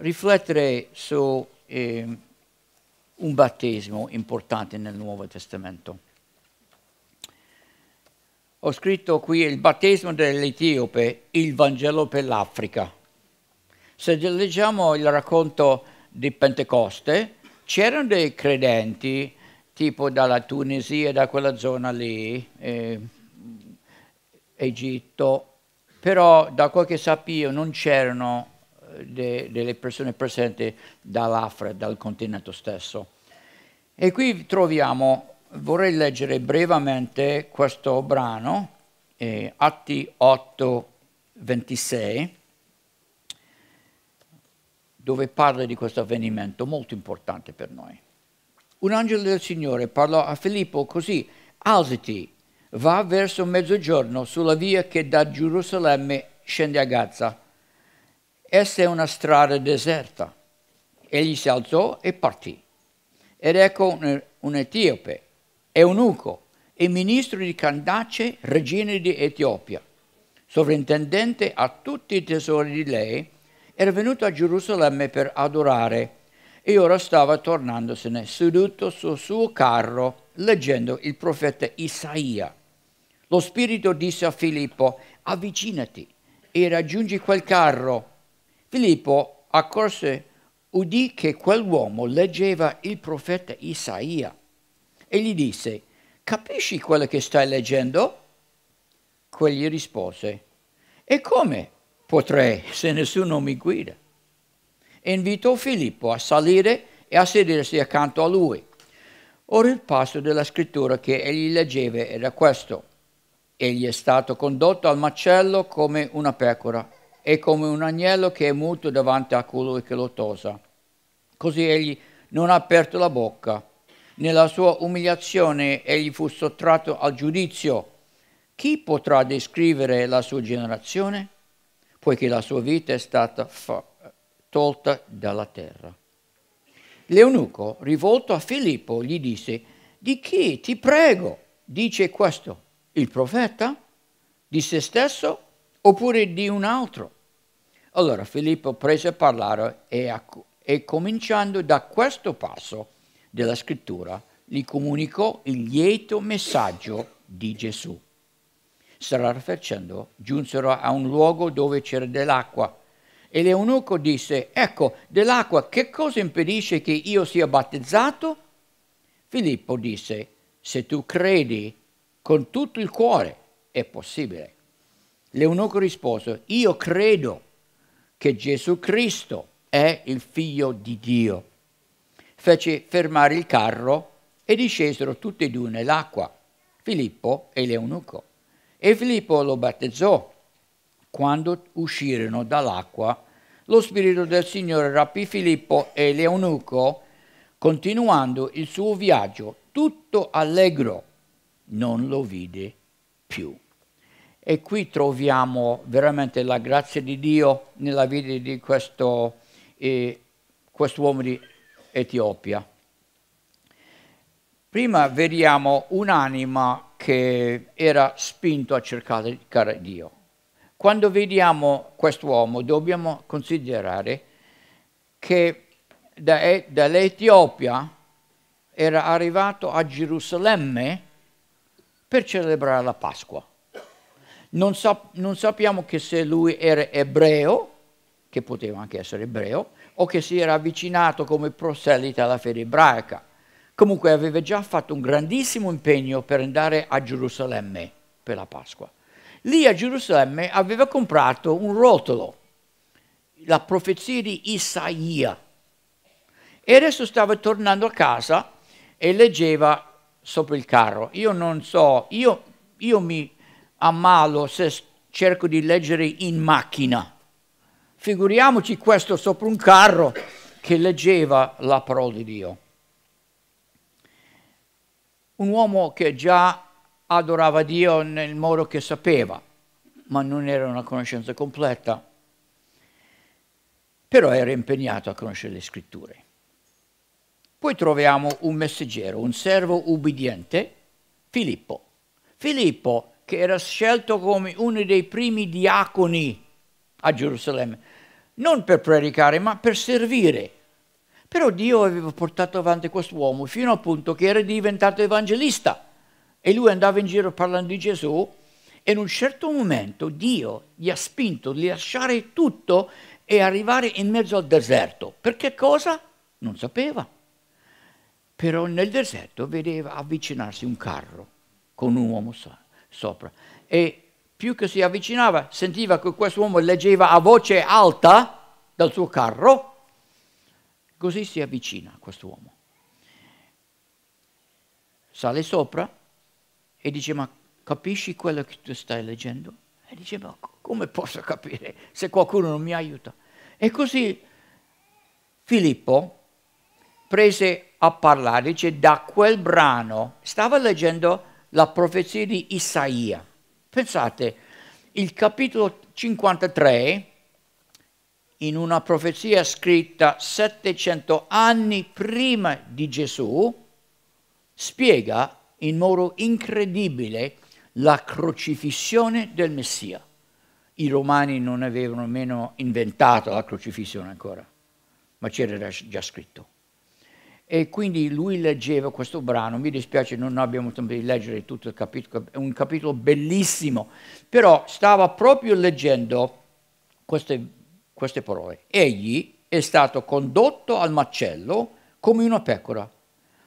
riflettere su eh, un battesimo importante nel Nuovo Testamento. Ho scritto qui il battesimo dell'Etiope, il Vangelo per l'Africa. Se leggiamo il racconto di Pentecoste, c'erano dei credenti tipo dalla Tunisia, da quella zona lì, eh, Egitto, però da quel che sapevo non c'erano de, delle persone presenti dall'Africa, dal continente stesso. E qui troviamo, vorrei leggere brevemente questo brano, eh, Atti 8, 26, dove parla di questo avvenimento molto importante per noi. Un angelo del Signore parlò a Filippo così, alzati, va verso mezzogiorno sulla via che da Gerusalemme scende a Gaza Essa è una strada deserta. Egli si alzò e partì. Ed ecco un, un etiope, eunuco, e ministro di Candace, regina di Etiopia, sovrintendente a tutti i tesori di lei, era venuto a Gerusalemme per adorare e ora stava tornandosene seduto sul suo carro leggendo il profeta Isaia. Lo spirito disse a Filippo, avvicinati e raggiungi quel carro. Filippo accorse, udì che quell'uomo leggeva il profeta Isaia e gli disse, capisci quello che stai leggendo? Quegli rispose, e come potrei se nessuno mi guida? E invitò Filippo a salire e a sedersi accanto a lui. Ora il passo della scrittura che egli leggeva era questo. Egli è stato condotto al macello come una pecora è come un agnello che è muto davanti a colui che lo tosa. Così egli non ha aperto la bocca. Nella sua umiliazione egli fu sottratto al giudizio. Chi potrà descrivere la sua generazione? Poiché la sua vita è stata fa- tolta dalla terra. Leonuco, rivolto a Filippo, gli disse, di chi ti prego dice questo? Il profeta? Di se stesso oppure di un altro? Allora Filippo prese a parlare e, e cominciando da questo passo della scrittura, gli comunicò il lieto messaggio di Gesù. facendo, giunsero a un luogo dove c'era dell'acqua. E l'eunuco disse, ecco, dell'acqua che cosa impedisce che io sia battezzato? Filippo disse, se tu credi con tutto il cuore, è possibile. L'eunuco rispose, io credo che Gesù Cristo è il figlio di Dio. Fece fermare il carro e discesero tutti e due nell'acqua, Filippo e l'eunuco. E Filippo lo battezzò. Quando uscirono dall'acqua, lo Spirito del Signore rapì Filippo e l'eunuco, continuando il suo viaggio, tutto allegro. Non lo vide più. E qui troviamo veramente la grazia di Dio nella vita di questo eh, quest'uomo di Etiopia. Prima vediamo un'anima che era spinto a cercare Dio. Quando vediamo quest'uomo dobbiamo considerare che da, dall'Etiopia era arrivato a Gerusalemme per celebrare la Pasqua. Non, so, non sappiamo che se lui era ebreo, che poteva anche essere ebreo, o che si era avvicinato come proselita alla fede ebraica. Comunque aveva già fatto un grandissimo impegno per andare a Gerusalemme per la Pasqua. Lì a Gerusalemme aveva comprato un rotolo, la profezia di Isaia. E adesso stava tornando a casa e leggeva sopra il carro. Io non so, io, io mi a se cerco di leggere in macchina. Figuriamoci questo sopra un carro che leggeva la parola di Dio. Un uomo che già adorava Dio nel modo che sapeva, ma non era una conoscenza completa. Però era impegnato a conoscere le scritture. Poi troviamo un messaggero, un servo ubbidiente, Filippo. Filippo che era scelto come uno dei primi diaconi a Gerusalemme, non per predicare, ma per servire. Però Dio aveva portato avanti quest'uomo fino al punto che era diventato evangelista e lui andava in giro parlando di Gesù e in un certo momento Dio gli ha spinto di lasciare tutto e arrivare in mezzo al deserto. Perché cosa? Non sapeva. Però nel deserto vedeva avvicinarsi un carro con un uomo sano sopra. E più che si avvicinava, sentiva che questo uomo leggeva a voce alta dal suo carro, così si avvicina a questo uomo. Sale sopra e dice, ma capisci quello che tu stai leggendo? E dice, ma come posso capire se qualcuno non mi aiuta? E così Filippo prese a parlare, dice, da quel brano, stava leggendo la profezia di Isaia. Pensate, il capitolo 53, in una profezia scritta 700 anni prima di Gesù, spiega in modo incredibile la crocifissione del Messia. I romani non avevano nemmeno inventato la crocifissione ancora, ma c'era già scritto e quindi lui leggeva questo brano, mi dispiace non abbiamo tempo di leggere tutto il capitolo, è un capitolo bellissimo, però stava proprio leggendo queste, queste parole. Egli è stato condotto al macello come una pecora,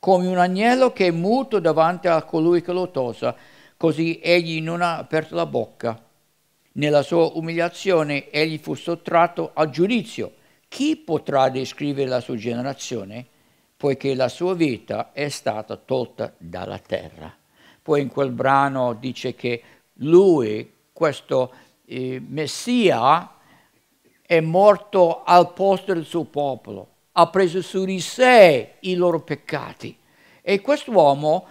come un agnello che è muto davanti a colui che lo tosa, così egli non ha aperto la bocca. Nella sua umiliazione egli fu sottratto al giudizio. Chi potrà descrivere la sua generazione? poiché la sua vita è stata tolta dalla terra. Poi in quel brano dice che lui, questo eh, Messia, è morto al posto del suo popolo, ha preso su di sé i loro peccati. E quest'uomo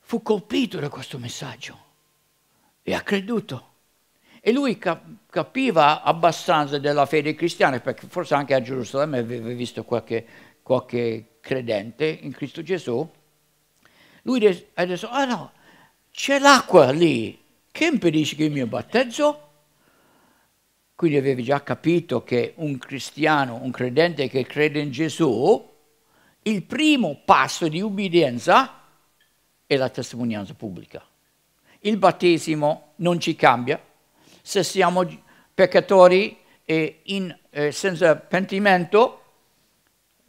fu colpito da questo messaggio e ha creduto. E lui capiva abbastanza della fede cristiana, perché forse anche a Gerusalemme aveva visto qualche qualche credente in Cristo Gesù, lui ha detto, ah no, c'è l'acqua lì, che impedisce che io mi battezzo? Quindi avevi già capito che un cristiano, un credente che crede in Gesù, il primo passo di ubbidienza è la testimonianza pubblica. Il battesimo non ci cambia. Se siamo peccatori e in, eh, senza pentimento,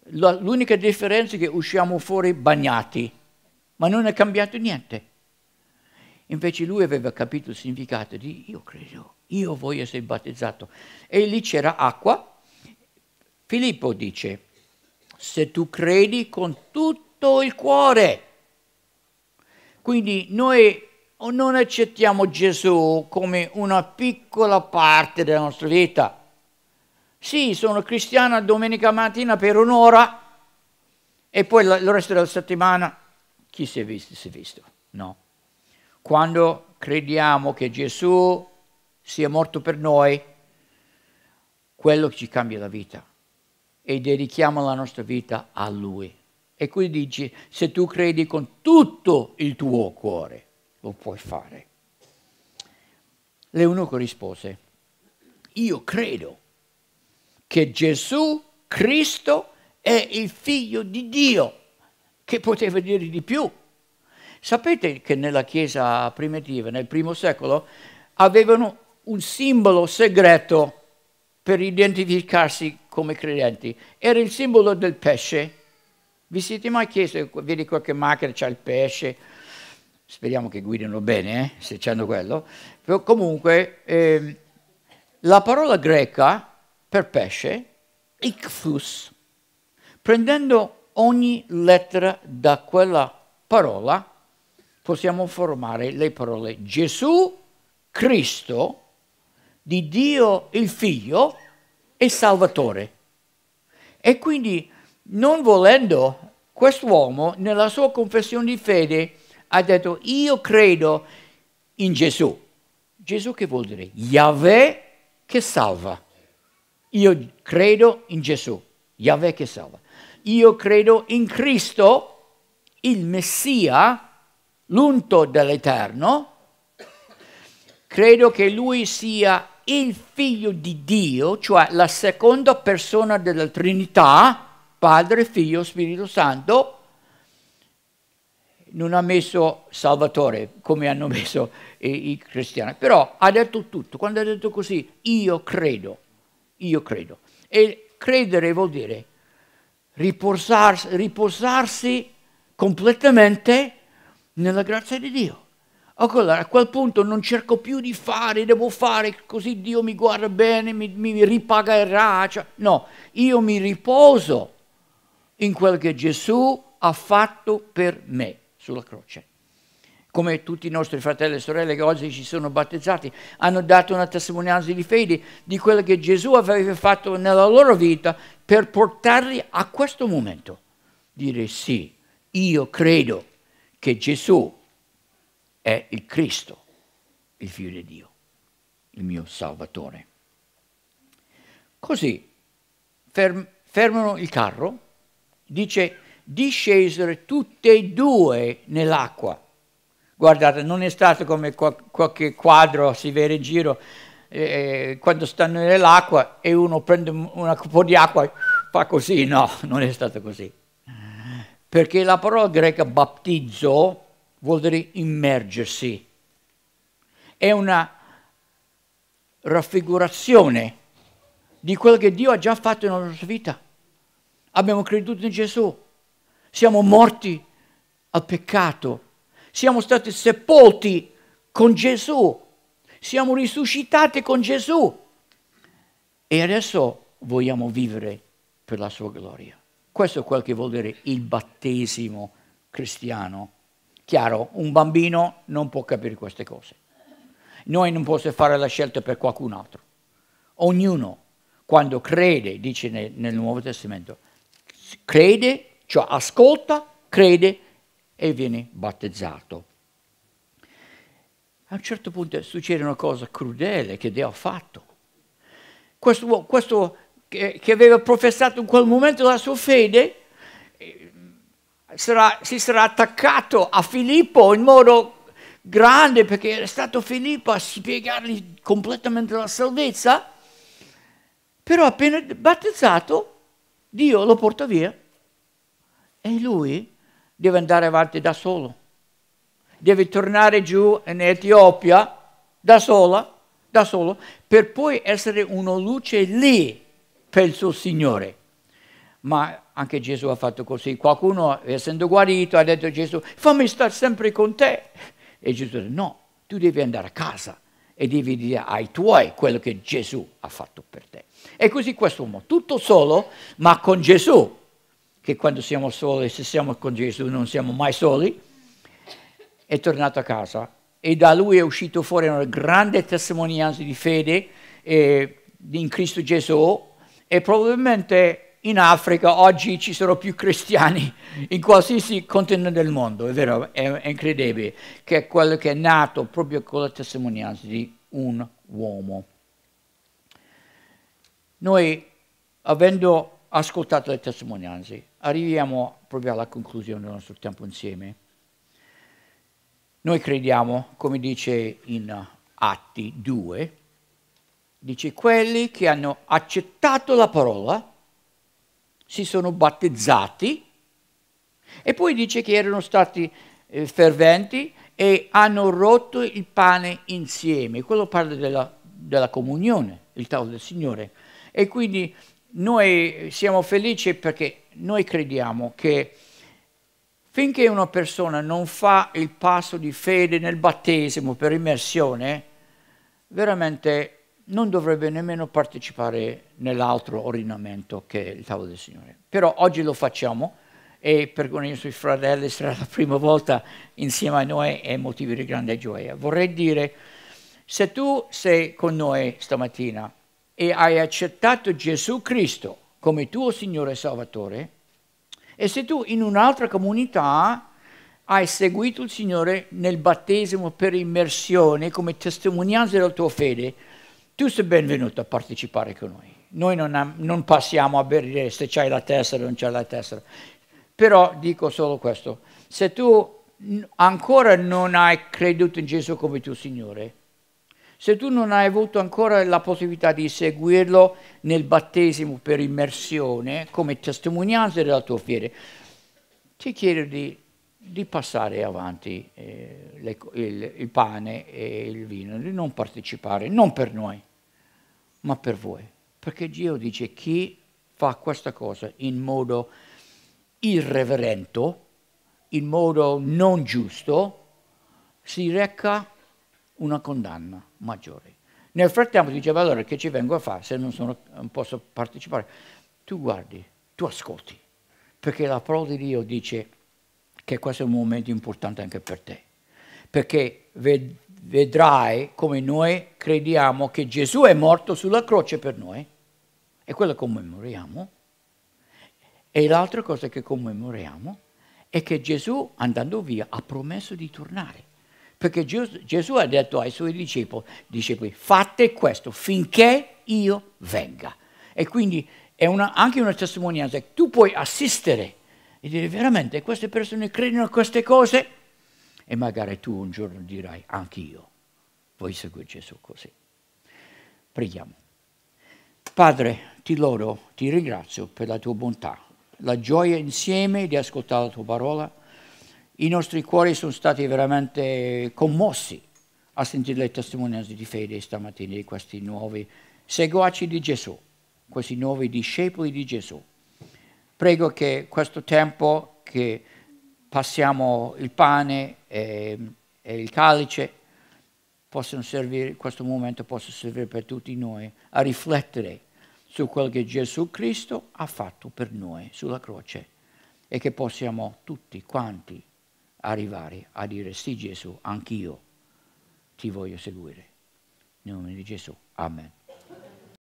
l'unica differenza è che usciamo fuori bagnati, ma non è cambiato niente. Invece lui aveva capito il significato di io credo, io voglio essere battezzato. E lì c'era acqua. Filippo dice, se tu credi con tutto il cuore. Quindi noi non accettiamo Gesù come una piccola parte della nostra vita sì, sono cristiana domenica mattina per un'ora e poi il resto della settimana chi si è visto si è visto. No. Quando crediamo che Gesù sia morto per noi, quello ci cambia la vita e dedichiamo la nostra vita a Lui. E qui dici, se tu credi con tutto il tuo cuore, lo puoi fare. L'eunuco rispose, io credo che Gesù Cristo è il figlio di Dio. Che poteva dire di più? Sapete che nella Chiesa primitiva, nel primo secolo, avevano un simbolo segreto per identificarsi come credenti. Era il simbolo del pesce. Vi siete mai chiesti, vedi qualche macchina, c'è il pesce, speriamo che guidino bene, eh, se c'è quello. Però comunque, eh, la parola greca per pesce, icfus, prendendo ogni lettera da quella parola, possiamo formare le parole Gesù, Cristo, di Dio il Figlio e Salvatore. E quindi, non volendo, quest'uomo nella sua confessione di fede ha detto io credo in Gesù. Gesù che vuol dire? Yahweh che salva. Io credo in Gesù, Yahweh che salva. Io credo in Cristo, il Messia, l'unto dell'Eterno. Credo che Lui sia il Figlio di Dio, cioè la seconda persona della Trinità, Padre, Figlio, Spirito Santo. Non ha messo Salvatore come hanno messo i, i cristiani, però ha detto tutto. Quando ha detto così, io credo io credo. E credere vuol dire riposarsi, riposarsi completamente nella grazia di Dio. Ecco, allora, a quel punto non cerco più di fare, devo fare così Dio mi guarda bene, mi, mi ripagherà. Cioè, no, io mi riposo in quel che Gesù ha fatto per me sulla croce come tutti i nostri fratelli e sorelle che oggi ci sono battezzati, hanno dato una testimonianza di fede di quello che Gesù aveva fatto nella loro vita per portarli a questo momento. Dire sì, io credo che Gesù è il Cristo, il figlio di Dio, il mio Salvatore. Così ferm fermano il carro, dice discesero tutti e due nell'acqua Guardate, non è stato come qualche quadro si vede in giro, eh, eh, quando stanno nell'acqua e uno prende un po' di acqua e fa così, no, non è stato così. Perché la parola greca battizzo vuol dire immergersi, è una raffigurazione di quello che Dio ha già fatto nella nostra vita. Abbiamo creduto in Gesù, siamo morti al peccato, siamo stati sepolti con Gesù, siamo risuscitati con Gesù e adesso vogliamo vivere per la sua gloria. Questo è quel che vuol dire il battesimo cristiano. Chiaro, un bambino non può capire queste cose. Noi non possiamo fare la scelta per qualcun altro. Ognuno, quando crede, dice nel, nel Nuovo Testamento, crede, cioè ascolta, crede, e viene battezzato. A un certo punto succede una cosa crudele che Dio ha fatto. Questo, questo che, che, aveva professato in quel momento la sua fede eh, sarà, si sarà attaccato a Filippo in modo grande perché era stato Filippo a spiegargli completamente la salvezza. Però appena battezzato Dio lo porta via e lui deve andare avanti da solo. Deve tornare giù in Etiopia da sola, da solo, per poi essere una luce lì per il suo Signore. Ma anche Gesù ha fatto così. Qualcuno, essendo guarito, ha detto a Gesù, fammi stare sempre con te. E Gesù ha detto, no, tu devi andare a casa e devi dire ai tuoi quello che Gesù ha fatto per te. E così quest'uomo, tutto solo, ma con Gesù che quando siamo soli, se siamo con Gesù, non siamo mai soli, è tornato a casa e da lui è uscito fuori una grande testimonianza di fede eh, in Cristo Gesù e probabilmente in Africa oggi ci sono più cristiani in qualsiasi continente del mondo, è vero, è, è incredibile, che è quello che è nato proprio con la testimonianza di un uomo. Noi, avendo ascoltato le testimonianze, arriviamo proprio alla conclusione del nostro tempo insieme. Noi crediamo, come dice in Atti 2, dice quelli che hanno accettato la parola si sono battezzati e poi dice che erano stati eh, ferventi e hanno rotto il pane insieme. Quello parla della, della comunione, il tavolo del Signore. E quindi noi siamo felici perché noi crediamo che finché una persona non fa il passo di fede nel battesimo per immersione, veramente non dovrebbe nemmeno partecipare nell'altro ordinamento che è il tavolo del Signore. Però oggi lo facciamo e per con i suoi fratelli sarà la prima volta insieme a noi e motivi di grande gioia. Vorrei dire, se tu sei con noi stamattina, e hai accettato Gesù Cristo come tuo Signore e Salvatore, e se tu in un'altra comunità hai seguito il Signore nel battesimo per immersione come testimonianza della tua fede, tu sei benvenuto a partecipare con noi. Noi non, non passiamo a vedere se c'hai la tessera o non c'hai la tessera, però dico solo questo, se tu ancora non hai creduto in Gesù come tuo Signore, se tu non hai avuto ancora la possibilità di seguirlo nel battesimo per immersione, come testimonianza della tua fede, ti chiedo di, di passare avanti eh, le, il, il pane e il vino, di non partecipare, non per noi, ma per voi. Perché Dio dice chi fa questa cosa in modo irreverente, in modo non giusto, si reca una condanna maggiore. Nel frattempo diceva allora che ci vengo a fare se non, sono, non posso partecipare? Tu guardi, tu ascolti, perché la parola di Dio dice che questo è un momento importante anche per te, perché vedrai come noi crediamo che Gesù è morto sulla croce per noi, e quello commemoriamo, e l'altra cosa che commemoriamo è che Gesù andando via ha promesso di tornare. Perché Gesù ha detto ai suoi discepoli, fate questo finché io venga. E quindi è una, anche una testimonianza. Tu puoi assistere e dire veramente queste persone credono a queste cose e magari tu un giorno dirai anche io vuoi seguire Gesù così. Preghiamo. Padre, ti lodo, ti ringrazio per la tua bontà, la gioia insieme di ascoltare la tua parola i nostri cuori sono stati veramente commossi a sentire le testimonianze di fede stamattina di questi nuovi seguaci di Gesù, questi nuovi discepoli di Gesù. Prego che questo tempo che passiamo il pane e, e il calice possono servire, questo momento possa servire per tutti noi a riflettere su quello che Gesù Cristo ha fatto per noi sulla croce e che possiamo tutti quanti arrivare a dire sì Gesù, anch'io ti voglio seguire. Nel nome di Gesù. Amen.